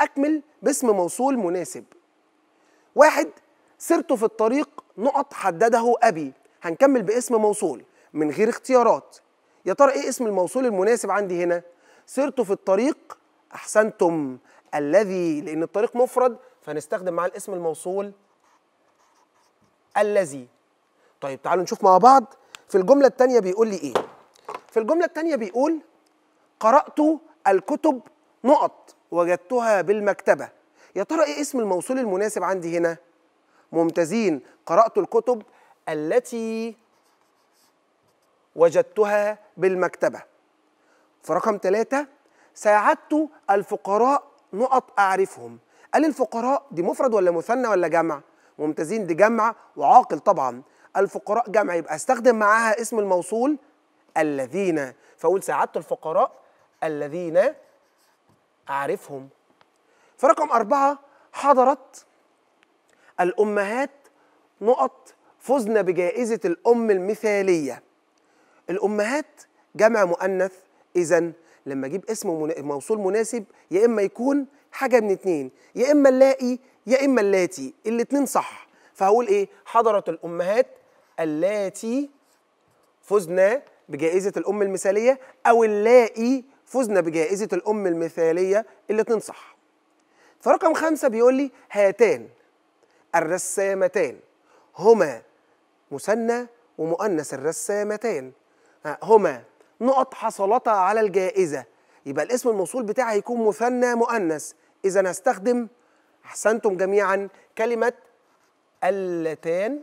أكمل باسم موصول مناسب واحد سيرته في الطريق نقط حدده أبي هنكمل باسم موصول من غير اختيارات يا ترى إيه اسم الموصول المناسب عندي هنا سيرته في الطريق أحسنتم الذي لأن الطريق مفرد فنستخدم مع الاسم الموصول الذي طيب تعالوا نشوف مع بعض في الجملة الثانية بيقول لي إيه في الجملة الثانية بيقول قرأت الكتب نقط وجدتها بالمكتبة يا ترى إيه اسم الموصول المناسب عندي هنا؟ ممتازين قرأت الكتب التي وجدتها بالمكتبة في رقم ثلاثة ساعدت الفقراء نقط أعرفهم قال الفقراء دي مفرد ولا مثنى ولا جمع ممتازين دي جمع وعاقل طبعا الفقراء جمع يبقى استخدم معاها اسم الموصول الذين فأقول ساعدت الفقراء الذين أعرفهم فرقم أربعة حضرت الأمهات نقط فزنا بجائزة الأم المثالية الأمهات جمع مؤنث إذا لما أجيب اسم موصول مناسب يا إما يكون حاجة من اتنين يا إما اللائي يا إما اللاتي الاتنين صح فهقول إيه حضرت الأمهات اللاتي فزنا بجائزة الأم المثالية أو اللائي فزنا بجائزة الأم المثالية اللي تنصح فرقم خمسة بيقول لي هاتان الرسامتان هما مثنى ومؤنث الرسامتان آه، هما نقط حصلتا على الجائزة يبقى الاسم الموصول بتاعي هيكون مثنى مؤنث إذا هستخدم أحسنتم جميعا كلمة اللتان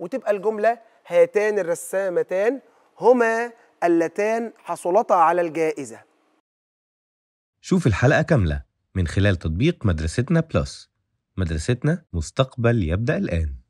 وتبقى الجملة هاتان الرسامتان هما اللتان حصلتا على الجائزة شوف الحلقة كاملة من خلال تطبيق مدرستنا بلس مدرستنا مستقبل يبدأ الآن